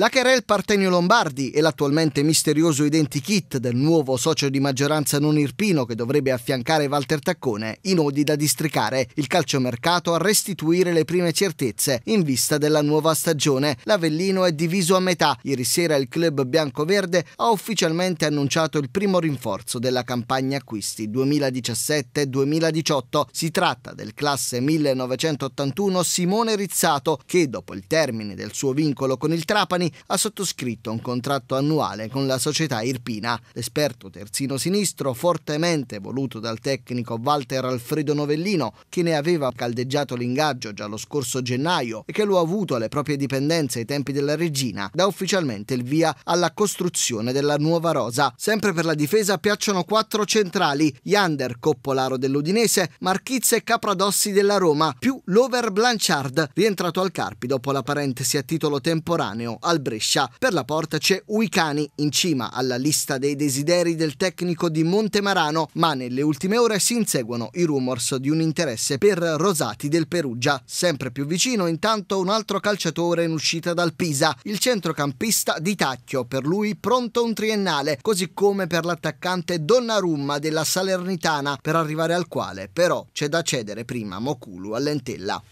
La querel Partenio Lombardi e l'attualmente misterioso identikit del nuovo socio di maggioranza non irpino che dovrebbe affiancare Walter Taccone, i nodi da districare, il calciomercato a restituire le prime certezze in vista della nuova stagione. L'Avellino è diviso a metà. Ieri sera il club bianco-verde ha ufficialmente annunciato il primo rinforzo della campagna acquisti 2017-2018. Si tratta del classe 1981 Simone Rizzato che dopo il termine del suo vincolo con il Trapani ha sottoscritto un contratto annuale con la società Irpina. L'esperto terzino sinistro, fortemente voluto dal tecnico Walter Alfredo Novellino, che ne aveva caldeggiato l'ingaggio già lo scorso gennaio e che lo ha avuto alle proprie dipendenze ai tempi della regina, dà ufficialmente il via alla costruzione della nuova rosa. Sempre per la difesa piacciono quattro centrali, Yander, Coppolaro dell'Udinese, Marchizza e Capradossi della Roma, più l'over Blanchard, rientrato al Carpi dopo la parentesi a titolo temporaneo al al Brescia. Per la porta c'è Uicani in cima alla lista dei desideri del tecnico di Montemarano, ma nelle ultime ore si inseguono i rumors di un interesse per Rosati del Perugia. Sempre più vicino intanto un altro calciatore in uscita dal Pisa, il centrocampista di Tacchio, per lui pronto un triennale, così come per l'attaccante Donnarumma della Salernitana, per arrivare al quale però c'è da cedere prima Mokulu all'entella.